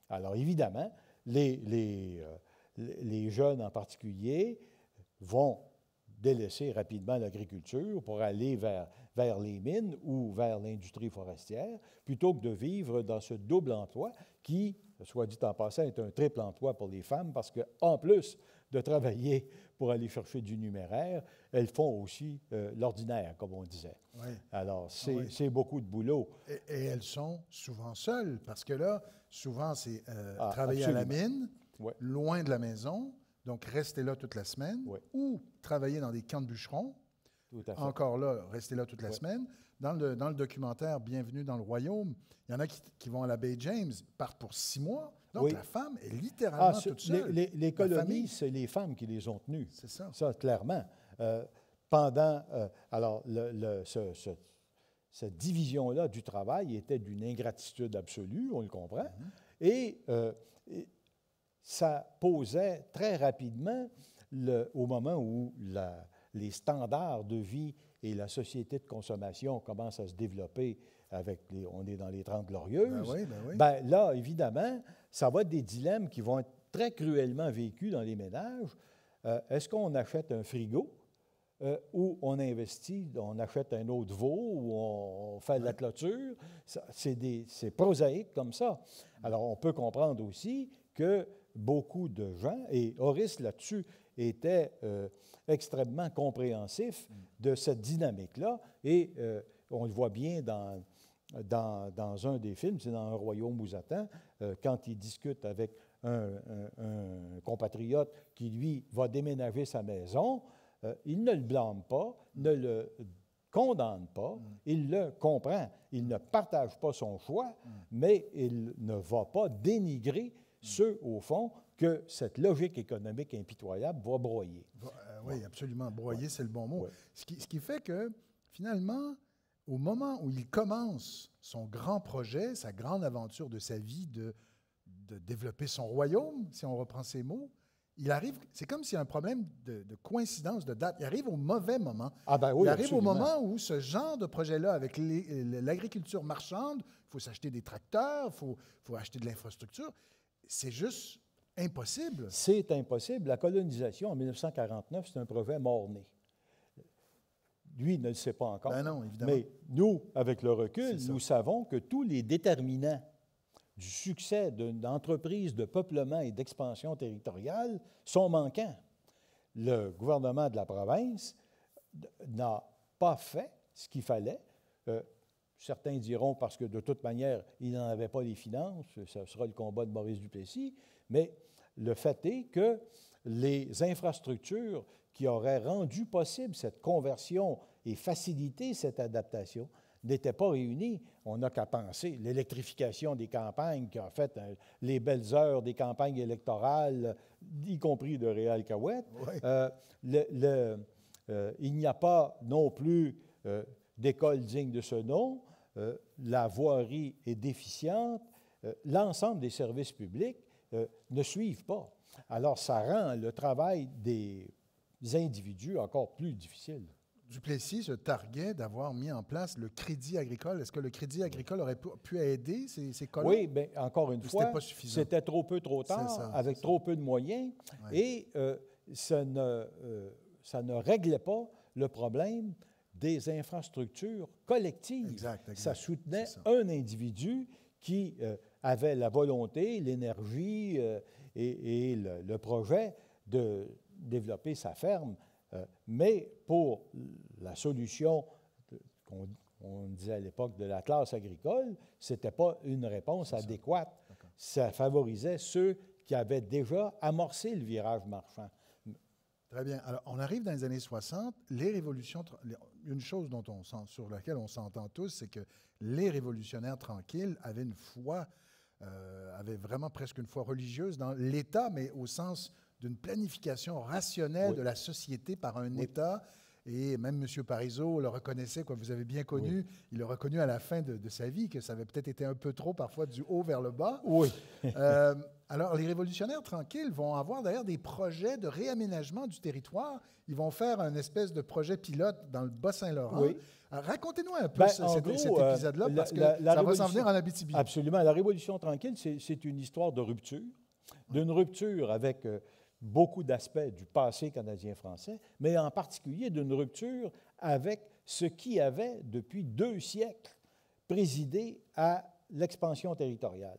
Alors évidemment, les, euh, les jeunes en particulier vont délaisser rapidement l'agriculture pour aller vers vers les mines ou vers l'industrie forestière, plutôt que de vivre dans ce double emploi qui, soit dit en passant, est un triple emploi pour les femmes parce qu'en plus de travailler pour aller chercher du numéraire, elles font aussi euh, l'ordinaire, comme on disait. Alors, ah c'est beaucoup de boulot. Et, elles sont souvent seules parce que là, souvent, c'est euh, ah, travailler à la mine, loin de la maison, donc rester là toute la semaine, ou travailler dans des camps de bûcherons encore là, restez là toute la semaine. Dans le, documentaire Bienvenue dans le Royaume, il y en a qui, vont à la baie James, partent pour six mois. Donc la femme est littéralement ah, toute seule. Les, colonies, c'est les femmes qui les ont tenues. C'est ça. Ça, clairement. Euh, pendant. Euh, alors, cette division-là du travail était d'une ingratitude absolue, on le comprend. Mhm. Euh, et, ça posait très rapidement, au moment où la, les standards de vie et la société de consommation commencent à se développer avec les, on est dans les 30 glorieuses, ben, ben, ben là, évidemment, ça va être des dilemmes qui vont être très cruellement vécus dans les ménages. Euh, est-ce qu'on achète un frigo euh, ou on investit, on achète un autre veau ou on, fait de la clôture? C'est prosaïque comme ça. Alors, on peut comprendre aussi que beaucoup de gens, et Horace là-dessus était euh, extrêmement compréhensif mm. de cette dynamique-là. Et euh, on le voit bien dans, dans, un des films, c'est dans Un royaume où euh, quand il discute avec un, un, compatriote qui, lui, va déménager sa maison, il ne le blâme pas, mm. ne le condamne pas, mm. il le comprend. Il ne partage pas son choix, mais il ne va pas dénigrer ceux, au fond, que cette logique économique impitoyable va broyer. Euh, oui, absolument. Broyer, c'est le bon mot. Ce, qui, fait que, finalement, au moment où il commence son grand projet, sa grande aventure de sa vie de, de développer son royaume, si on reprend ces mots, il arrive, c'est comme s'il y a un problème de, coïncidence, de date. Il arrive au mauvais moment. Ah ben il arrive au moment où ce genre de projet-là, avec l'agriculture marchande, il faut s'acheter des tracteurs, il faut, faut acheter de l'infrastructure, c'est juste Impossible. C'est impossible. La colonisation en 1949, c'est un brevet mort-né. Lui ne le sait pas encore. Ben Mais nous, avec le recul, nous savons que tous les déterminants du succès d'une entreprise de peuplement et d'expansion territoriale sont manquants. Le gouvernement de la province n'a pas fait ce qu'il fallait. Euh, certains diront parce que de toute manière, il n'en avait pas les finances, ce sera le combat de Maurice Duplessis, mais le fait est que les infrastructures qui auraient rendu possible cette conversion et facilité cette adaptation n'étaient pas réunies. On n'a qu'à penser l'électrification des campagnes, qui a fait euh, les belles heures des campagnes électorales, y compris de Réal Cahouette. Euh, euh, il n'y a pas non plus d'école digne de ce nom. la voirie est déficiente. L'ensemble des services publics euh, ne suivent pas. Alors, ça rend le travail des individus encore plus difficile. Duplessis se targuait d'avoir mis en place le crédit agricole. Est-ce que le crédit agricole aurait pu aider ces, ces Oui, mais ben, encore une fois, c'était trop peu, trop tard, avec trop peu de moyens, et euh, ça, ne, euh, ça ne réglait pas le problème des infrastructures collectives. Ça soutenait un individu qui avait la volonté, l'énergie euh, et, le, projet de développer sa ferme, euh, mais pour la solution qu'on on disait à l'époque de la classe agricole, ce n'était pas une réponse adéquate. Ça favorisait ceux qui avaient déjà amorcé le virage marchand. Très bien. Alors, on arrive dans les années 60. Les révolutions, une chose dont on sur laquelle on s'entend tous, c'est que les révolutionnaires tranquilles avaient une foi euh, avait vraiment presque une foi religieuse dans l'État, mais au sens d'une planification rationnelle de la société par un État. Et même M. Parizeau le reconnaissait, comme vous avez bien connu, il le reconnut à la fin de, sa vie, que ça avait peut-être été un peu trop parfois du haut vers le bas. Oui. Euh, Alors, les révolutionnaires tranquilles vont avoir d'ailleurs des projets de réaménagement du territoire. Ils vont faire un espèce de projet pilote dans le Bas-Saint-Laurent. Oui. Euh, racontez-nous un peu ben, cet, euh, épisode-là, parce que ça va s'en venir en Abitibi. Absolument. La Révolution tranquille, c'est une histoire de rupture, d'une rupture avec euh, beaucoup d'aspects du passé canadien-français, mais en particulier d'une rupture avec ce qui avait, depuis deux siècles, présidé à l'expansion territoriale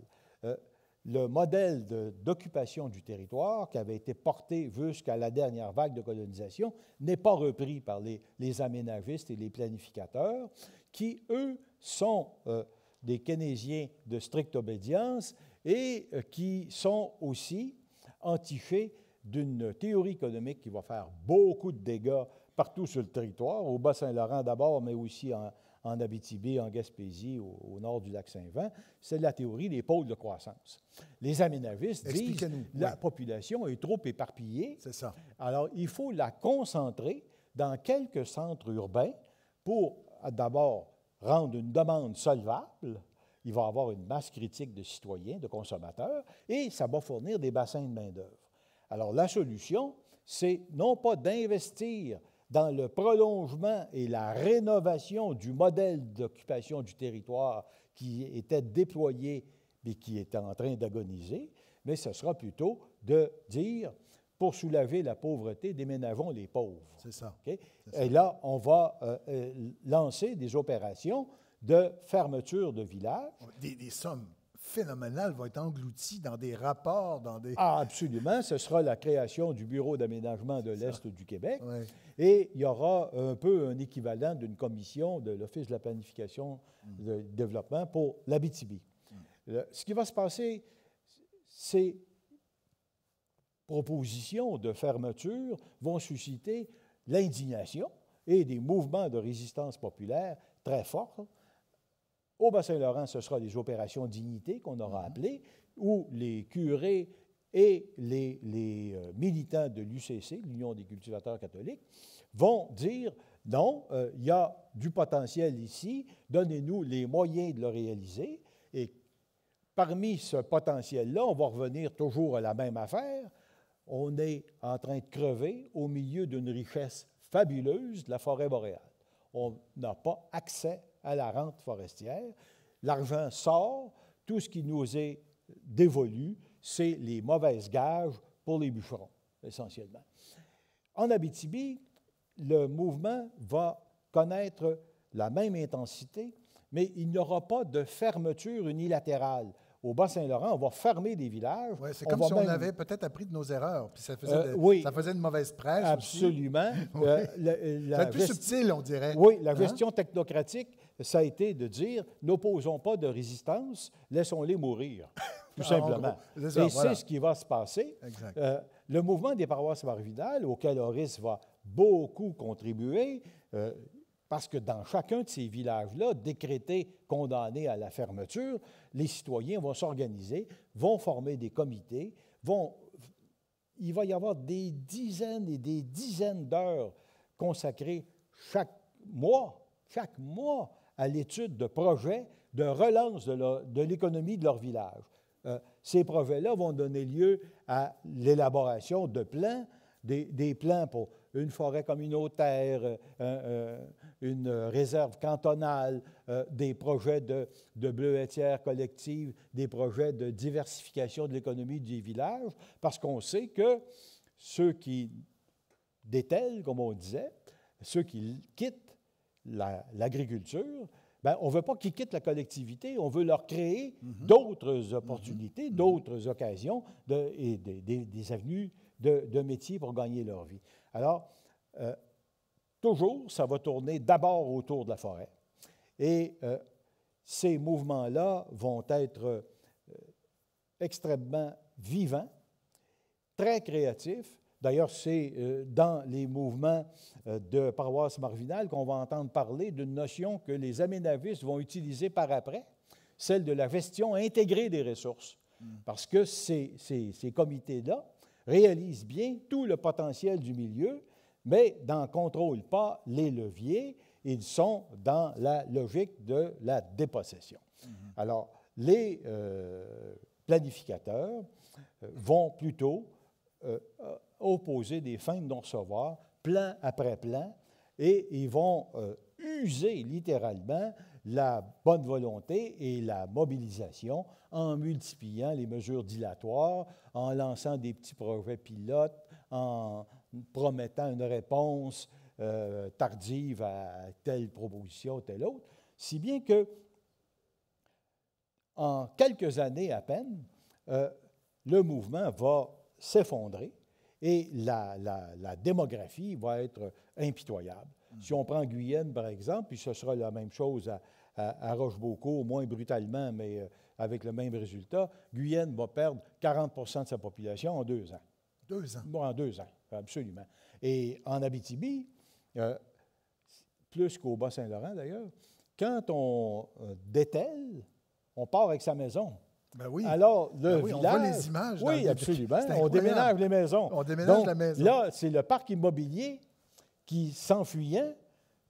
le modèle d'occupation du territoire qui avait été porté jusqu'à la dernière vague de colonisation n'est pas repris par les, aménagistes et les planificateurs, qui, eux, sont euh, des keynésiens de stricte obédience et euh, qui sont aussi entichés d'une théorie économique qui va faire beaucoup de dégâts partout sur le territoire, au Bas-Saint-Laurent d'abord, mais aussi en, en Abitibi, en Gaspésie, au, nord du lac saint vin c'est la théorie des pôles de croissance. Les aménavistes disent que la population est trop éparpillée. C'est ça. Alors, il faut la concentrer dans quelques centres urbains pour d'abord rendre une demande solvable. Il va avoir une masse critique de citoyens, de consommateurs, et ça va fournir des bassins de main-d'œuvre. Alors, la solution, c'est non pas d'investir dans le prolongement et la rénovation du modèle d'occupation du territoire qui était déployé et qui était en train d'agoniser, mais ce sera plutôt de dire, pour soulager la pauvreté, déménageons les pauvres. C'est ça. Et là, on va euh, euh, lancer des opérations de fermeture de villages. des sommes phénoménal va être englouti dans des rapports, dans des... Ah, absolument. Ce sera la création du Bureau d'aménagement de l'Est du Québec. Et il y aura un peu un équivalent d'une commission de l'Office de la planification hmm. de développement pour l'Abitibi. Hmm. ce qui va se passer, ces propositions de fermeture vont susciter l'indignation et des mouvements de résistance populaire très forts au Bas-Saint-Laurent, ce sera les opérations dignité qu'on aura mhm. appelées, où les curés et les, euh, militants de l'UCC, l'Union des cultivateurs catholiques, vont dire non, euh, il y a du potentiel ici, donnez-nous les moyens de le réaliser. Et parmi ce potentiel-là, on va revenir toujours à la même affaire. On est en train de crever au milieu d'une richesse fabuleuse, de la forêt boréale. On n'a pas accès à la rente forestière. L'argent sort, tout ce qui nous est dévolu, c'est les mauvaises gages pour les bûcherons, essentiellement. En Abitibi, le mouvement va connaître la même intensité, mais il n'y aura pas de fermeture unilatérale. Au Bas-Saint-Laurent, on va fermer des villages. Oui, c'est comme on si on avait peut-être appris de nos erreurs, puis ça faisait, euh, de, ça faisait une mauvaise presse. Absolument. Aussi. Euh, la, euh, plus subtil, on dirait. Oui, la hein? gestion technocratique ça a été de dire n'opposons pas de résistance, laissons-les mourir, tout simplement. Et c'est ce qui va se passer. Euh, le mouvement des paroisses marginales, auquel Horace va beaucoup contribuer, euh, parce que dans chacun de ces villages-là, décrétés, condamnés à la fermeture, les citoyens vont s'organiser, vont former des comités, vont... Il va y avoir des dizaines et des dizaines d'heures consacrées chaque mois, chaque mois, à l'étude de projets de relance de l'économie de, leur village. Euh, ces projets-là vont donner lieu à l'élaboration de plans, des, plans pour une forêt communautaire, euh, euh, une réserve cantonale, des projets de, de bleuetière collective, des projets de diversification de l'économie du village, parce qu'on sait que ceux qui détèlent, comme on disait, ceux qui quittent l'agriculture, ben, on ne veut pas qu'ils quittent la collectivité, on veut leur créer d'autres opportunités, mhm. d'autres occasions et des, avenues de, de, métiers pour gagner leur vie. Alors, euh, toujours, ça va tourner d'abord autour de la forêt. Et euh, ces mouvements-là vont être euh, extrêmement vivants, très créatifs, D'ailleurs, c'est euh, dans les mouvements euh, de paroisse marginale qu'on va entendre parler d'une notion que les aménavistes vont utiliser par après, celle de la gestion intégrée des ressources. Hmm. Parce que ces, ces, comités-là réalisent bien tout le potentiel du milieu, mais n'en contrôlent pas les leviers. Ils sont dans la logique de la dépossession. Hmm. Alors, les euh, planificateurs vont plutôt euh, euh, opposer des fins de non-recevoir, plan après plan, et ils vont euh, user littéralement la bonne volonté et la mobilisation en multipliant les mesures dilatoires, en lançant des petits projets pilotes, en promettant une réponse tardive à telle proposition ou telle autre, si bien que en quelques années à peine, le mouvement va s'effondrer et la, la, démographie va être impitoyable. Mm. Si on prend Guyenne, par exemple, puis ce sera la même chose à, à, à moins brutalement, mais euh, avec le même résultat, Guyenne va perdre 40 de sa population en deux ans. Deux ans? Bon, en deux ans, absolument. Et en Abitibi, euh, plus qu'au Bas-Saint-Laurent d'ailleurs, quand on euh, dételle, on part avec sa maison. Ben oui. Alors, le ben village. On les images. Oui, absolument. On déménage les maisons. On Là, c'est le parc immobilier qui, s'enfuyant,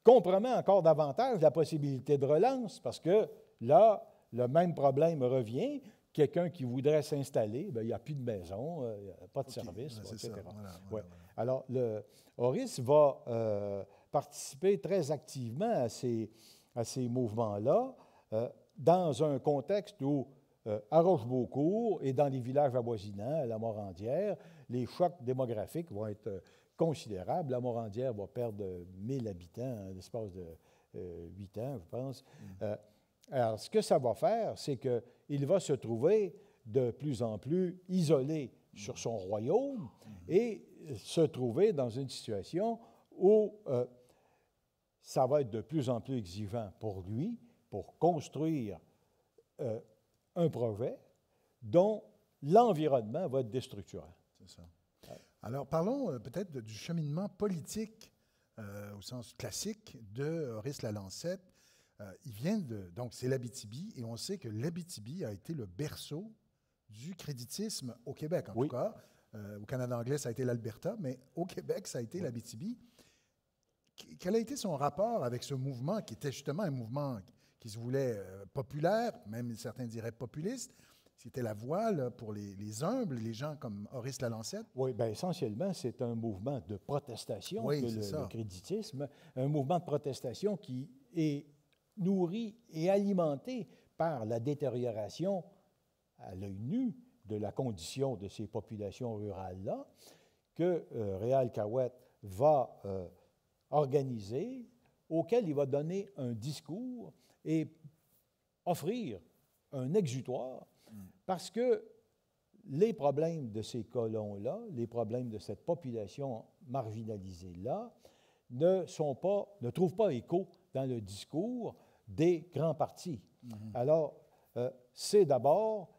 compromet encore davantage la possibilité de relance parce que là, le même problème revient. Quelqu'un qui voudrait s'installer, ben, il n'y a plus de maison, euh, pas de service, etc. Alors, le Horis va euh, participer très activement à ces, à ces mouvements-là euh, dans un contexte où euh, à Rochebeaucourt et dans les villages avoisinants, à la Morandière, les chocs démographiques vont être euh, considérables. La Morandière va perdre 1000 euh, habitants en l'espace de huit 8 ans, je pense. Mm. alors, ce que ça va faire, c'est qu'il va se trouver de plus en plus isolé sur son royaume mm. et se trouver dans une situation où ça va être de plus en plus exigeant pour lui pour construire un projet dont l'environnement va être déstructurant. C'est ça. Alors parlons euh, peut-être du cheminement politique euh, au sens classique de Horace Lalancette. Euh, il vient de donc c'est l'Abitibi et on sait que l'Abitibi a été le berceau du créditisme au Québec en tout cas. au Canada anglais, ça a été l'Alberta, mais au Québec, ça a été l'Abitibi. Quel a été son rapport avec ce mouvement qui était justement un mouvement qui se voulait euh, populaire, même certains diraient populiste. C'était la voie pour les, humbles, les gens comme Horace Lalancette. Oui, bien essentiellement, c'est un mouvement de protestation le, créditisme, un mouvement de protestation qui est nourri et alimenté par la détérioration à l'œil nu de la condition de ces populations rurales-là, que euh, Réal Cahouette va euh, organiser, auquel il va donner un discours et offrir un exutoire parce que les problèmes de ces colons-là, les problèmes de cette population marginalisée-là, ne, sont pas, ne trouvent pas écho dans le discours des grands partis. Mhm. Alors, euh, c'est d'abord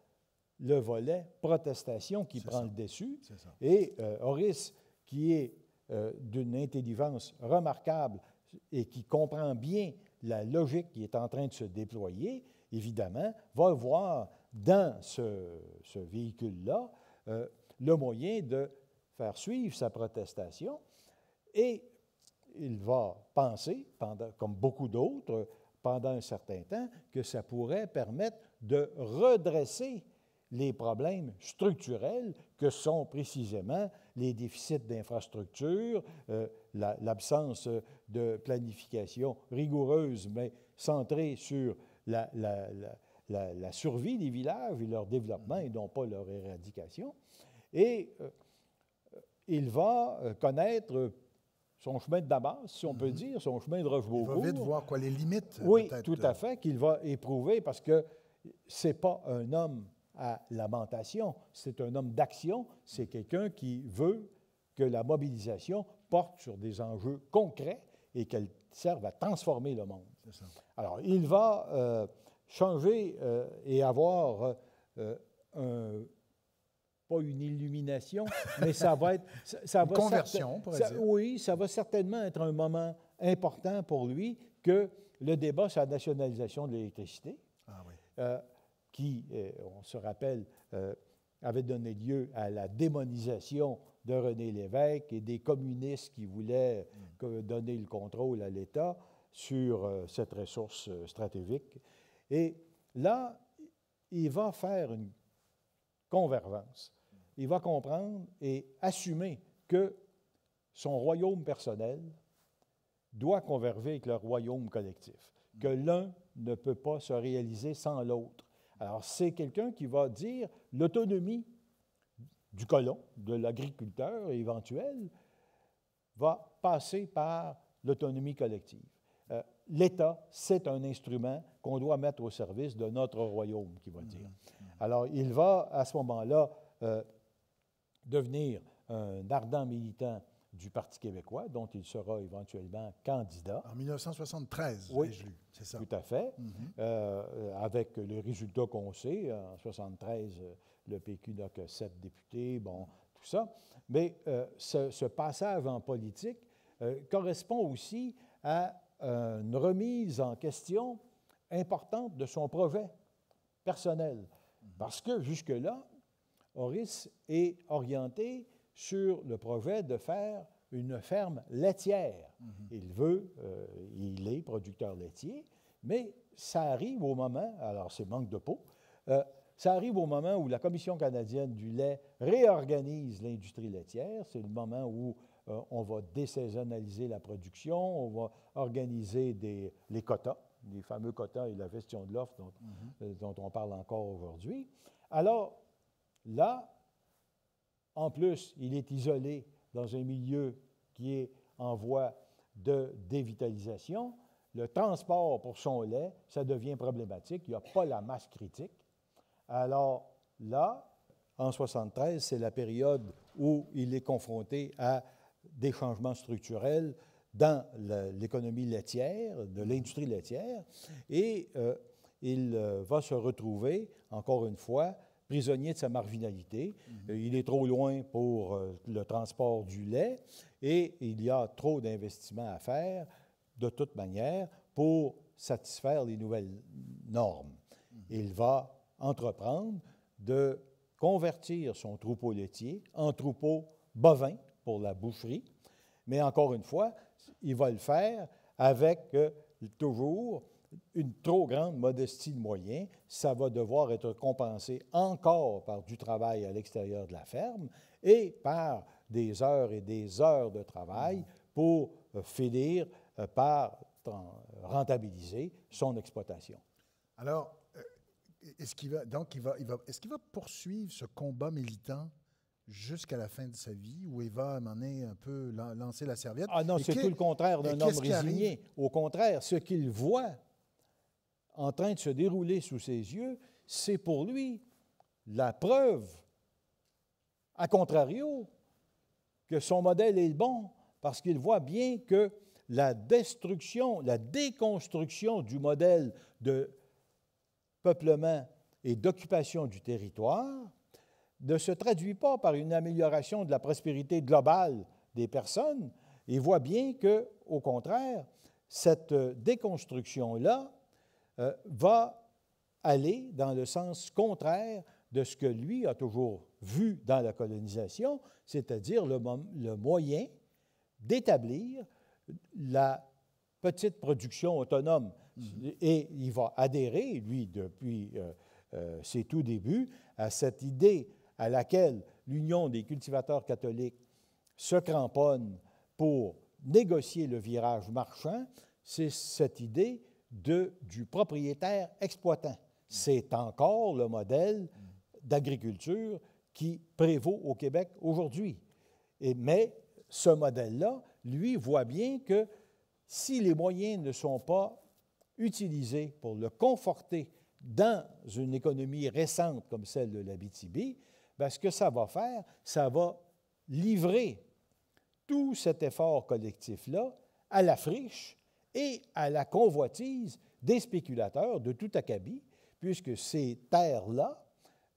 le volet protestation qui prend le dessus. Et euh, Horace, qui est euh, d'une intelligence remarquable et qui comprend bien la logique qui est en train de se déployer, évidemment, va voir dans ce, véhicule-là euh, le moyen de faire suivre sa protestation et il va penser, comme beaucoup d'autres, pendant un certain temps, que ça pourrait permettre de redresser les problèmes structurels que sont précisément les déficits d'infrastructure. Euh, l'absence euh, de planification rigoureuse, mais centrée sur la, survie des villages et leur développement et non pas leur éradication. Et euh, il va euh, connaître son chemin de Damas, si on peut mhm. dire, son chemin de Rochebourg. Il va vite voir quoi les limites. Oui, tout à fait, qu'il va éprouver parce que c'est pas un homme à lamentation, c'est un homme d'action, c'est quelqu'un qui veut que la mobilisation portent sur des enjeux concrets et qu'elles servent à transformer le monde. Alors, il va euh, changer euh, et avoir euh, un, pas une illumination, mais ça va être... Ça, une conversion, pour dire. Oui, ça va certainement être un moment important pour lui que le débat sur la nationalisation de l'électricité, ah qui, on se rappelle, avait donné lieu à la démonisation de René Lévesque et des communistes qui voulaient mm. donner le contrôle à l'État sur euh, cette ressource euh, stratégique. Et là, il va faire une convergence. Il va comprendre et assumer que son royaume personnel doit converger avec le royaume collectif, mm. que l'un ne peut pas se réaliser sans l'autre. Alors, c'est quelqu'un qui va dire l'autonomie du colon, de l'agriculteur éventuel, va passer par l'autonomie collective. Euh, L'État, c'est un instrument qu'on doit mettre au service de notre royaume, qui va dire. Mm-hmm. Alors, il va, à ce moment-là, euh, devenir un ardent militant du Parti québécois, dont il sera éventuellement candidat. En 1973, oui, c'est ça. Tout à fait, mm-hmm. euh, avec le résultat qu'on sait. En 1973, le PQ n'a que sept députés, bon, tout ça. Mais euh, ce, passage en politique euh, correspond aussi à euh, une remise en question importante de son projet personnel. Parce que jusque-là, Horace est orienté sur le projet de faire une ferme laitière. Mhm. Il veut, il est producteur laitier, mais ça arrive au moment, alors c'est manque de peau, ça arrive au moment où la Commission canadienne du lait réorganise l'industrie laitière. C'est le moment où euh, on va désaisonnaliser la production, on va organiser des, les quotas, les fameux quotas et la gestion de l'offre dont, mm-hmm. euh, dont on parle encore aujourd'hui. Alors, là, en plus, il est isolé dans un milieu qui est en voie de dévitalisation. Le transport pour son lait, ça devient problématique. Il n'y a pas la masse critique. Alors là, en 73, c'est la période où il est confronté à des changements structurels dans l'économie laitière, de l'industrie laitière, et euh, il euh, va se retrouver, encore une fois, prisonnier de sa marginalité. Mhm. Euh, il est trop loin pour le transport du lait et il y a trop d'investissements à faire, de toute manière, pour satisfaire les nouvelles normes. Mhm. Il va entreprendre de convertir son troupeau laitier en troupeau bovin pour la boucherie, mais encore une fois, il va le faire avec euh, toujours une trop grande modestie de moyens. Ça va devoir être compensé encore par du travail à l'extérieur de la ferme et par des heures et des heures de travail pour euh, finir euh, par rentabiliser son exploitation. Alors, est-ce qu'il va, donc, il va, qu'il va poursuivre ce combat militant jusqu'à la fin de sa vie où il va à un un peu lancer la serviette? Ah non, c'est tout le contraire d'un homme résigné. Au contraire, ce qu'il voit en train de se dérouler sous ses yeux, c'est pour lui la preuve, à contrario, que son modèle est bon, parce qu'il voit bien que la destruction, la déconstruction du modèle de peuplement et d'occupation du territoire ne se traduit pas par une amélioration de la prospérité globale des personnes, et voit bien que, au contraire, cette déconstruction-là euh, va aller dans le sens contraire de ce que lui a toujours vu dans la colonisation, c'est-à-dire le, moyen d'établir la petite production autonome. Mm-hmm. Et il va adhérer, lui, depuis euh, euh, ses tout débuts, à cette idée à laquelle l'Union des cultivateurs catholiques se cramponne pour négocier le virage marchand, c'est cette idée de, du propriétaire exploitant. Mm-hmm. C'est encore le modèle d'agriculture qui prévaut au Québec aujourd'hui. mais ce modèle-là, lui, voit bien que si les moyens ne sont pas utilisé pour le conforter dans une économie récente comme celle de la bien, ce que ça va faire, ça va livrer tout cet effort collectif-là à la friche et à la convoitise des spéculateurs de tout acabit, puisque ces terres-là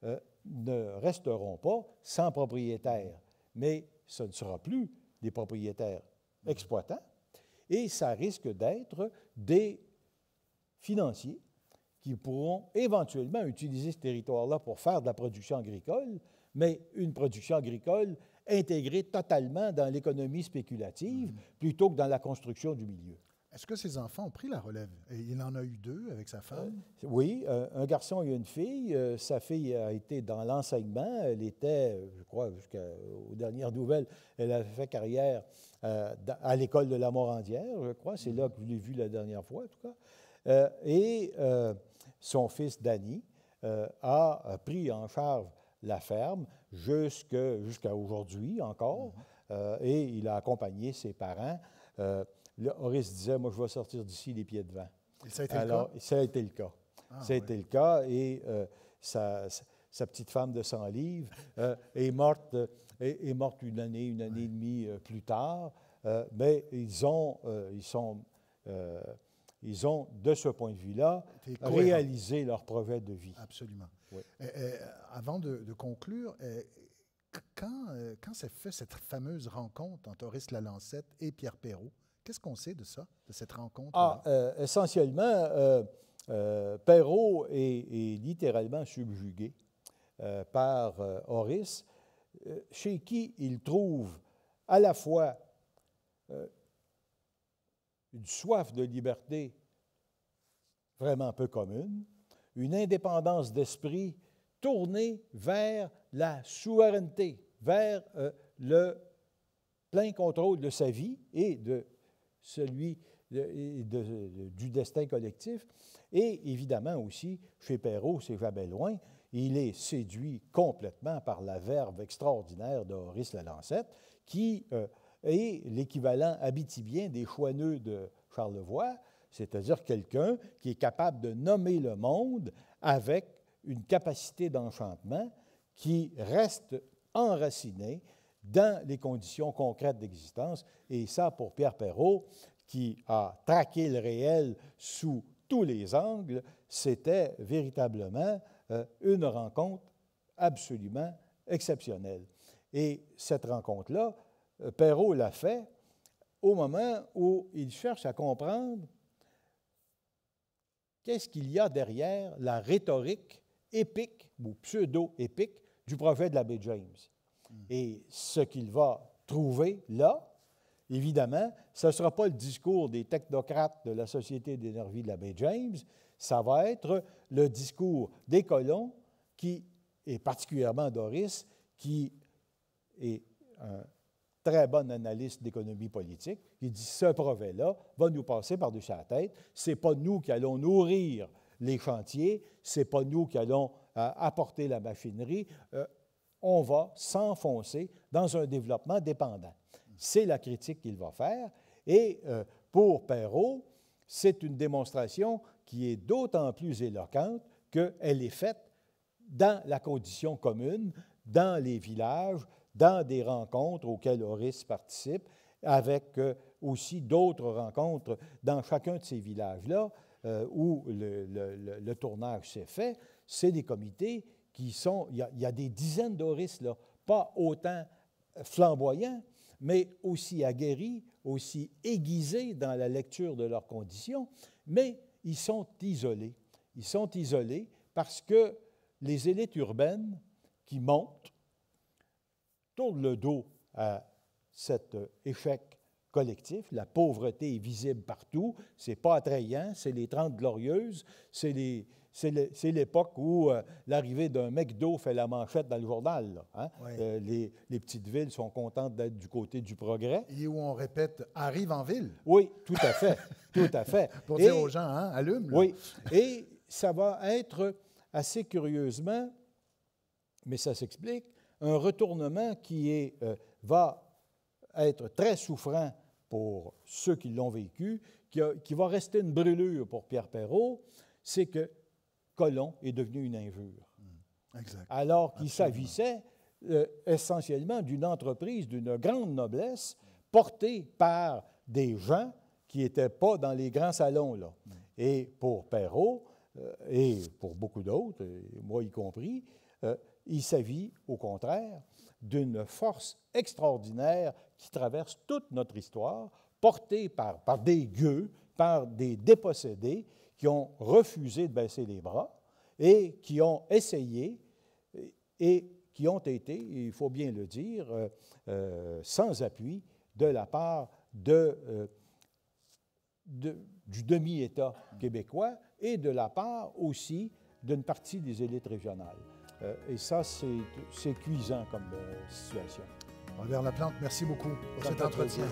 euh, ne resteront pas sans propriétaire. Mais ce ne sera plus des propriétaires exploitants, et ça risque d'être des financiers qui pourront éventuellement utiliser ce territoire-là pour faire de la production agricole, mais une production agricole intégrée totalement dans l'économie spéculative mm. plutôt que dans la construction du milieu. Est-ce que ses enfants ont pris la relève? il en a eu deux avec sa femme? Euh, oui, euh, un garçon et une fille. Euh, sa fille a été dans l'enseignement. Elle était, je crois, jusqu'aux dernières nouvelles, elle a fait carrière à l'école de la Morandière, je crois. C'est là que je l'ai vu la dernière fois, en tout cas. et son fils, Danny, a pris en charge la ferme jusqu'à aujourd'hui encore. Mm-hmm. et il a accompagné ses parents. Là, Horace disait, moi, je vais sortir d'ici les pieds de vin. » ça a été Alors, le cas? Ça a été le cas. Ah, le cas et euh, sa, petite femme de 100 livres euh, euh, est, morte, une année, une année et demie plus tard. mais ils ont, ils, sont, ils ont, de ce point de vue-là, réalisé leur projet de vie. Absolument. avant de, conclure, quand, s'est fait cette fameuse rencontre entre Horace Lalancette et Pierre Perrault, Qu'est-ce qu'on sait de ça, de cette rencontre? Ah, euh, essentiellement, euh, euh, Perrault est, littéralement subjugué euh, par Horace, chez qui il trouve à la fois une soif de liberté vraiment peu commune, une indépendance d'esprit tournée vers la souveraineté, vers le plein contrôle de sa vie et de celui du destin collectif. Et évidemment aussi, chez Perrault, c'est jamais loin, il est séduit complètement par la verve extraordinaire d'Horace Lalancette, qui euh, est l'équivalent habitibien des Choineux de Charlevoix, c'est-à-dire quelqu'un qui est capable de nommer le monde avec une capacité d'enchantement qui reste enracinée dans les conditions concrètes d'existence, et ça pour Pierre Perrault, qui a traqué le réel sous tous les angles, c'était véritablement euh, une rencontre absolument exceptionnelle. Et cette rencontre-là, euh, Perrault l'a fait au moment où il cherche à comprendre qu'est-ce qu'il y a derrière la rhétorique épique ou pseudo-épique du prophète de l'abbé James. Et ce qu'il va trouver là, évidemment, ce ne sera pas le discours des technocrates de la Société d'énergie de la baie James, ça va être le discours des colons qui, et particulièrement Doris, qui est un très bon analyste d'économie politique, qui dit ce brevet-là va nous passer par-dessus la tête. Ce n'est pas nous qui allons nourrir les chantiers, ce n'est pas nous qui allons euh, apporter la machinerie. Euh, on va s'enfoncer dans un développement dépendant. C'est la critique qu'il va faire. Et euh, pour Perrault, c'est une démonstration qui est d'autant plus éloquente qu'elle est faite dans la condition commune, dans les villages, dans des rencontres auxquelles Horace participe, avec euh, aussi d'autres rencontres dans chacun de ces villages-là euh, où le, le tournage s'est fait. C'est des comités sont, il y a, des dizaines d'horistes, là, pas autant flamboyants, mais aussi aguerris, aussi aiguisés dans la lecture de leurs conditions, mais ils sont isolés. Ils sont isolés parce que les élites urbaines qui montent tournent le dos à cet euh, échec collectif. La pauvreté est visible partout. C'est n'est pas attrayant. C'est les Trente Glorieuses, c'est les, c'est l'époque où euh, l'arrivée d'un McDo fait la manchette dans le journal. Hein. Euh, les, petites villes sont contentes d'être du côté du progrès. Et où on répète arrive en ville. Oui, tout à fait. tout à fait. Pour dire aux gens, hein, allume. Oui. Et ça va être assez curieusement, mais ça s'explique, un retournement qui est, euh, va être très souffrant pour ceux qui l'ont vécu, qui, qui va rester une brûlure pour Pierre Perrault, c'est que colon est devenu une injure. Hmm. Alors qu'il s'agissait euh, essentiellement d'une entreprise d'une grande noblesse portée par des gens qui n'étaient pas dans les grands salons. Là. Hmm. Et pour Perrault, euh, et pour beaucoup d'autres, moi y compris, euh, il s'agit au contraire d'une force extraordinaire qui traverse toute notre histoire, portée par des gueux, par des dépossédés, qui ont refusé de baisser les bras et qui ont essayé et qui ont été, il faut bien le dire, euh, euh, sans appui de la part euh, du demi-État québécois et de la part aussi d'une partie des élites régionales. et ça, c'est cuisant comme situation. Robert Laplante, merci beaucoup pour cet entretien.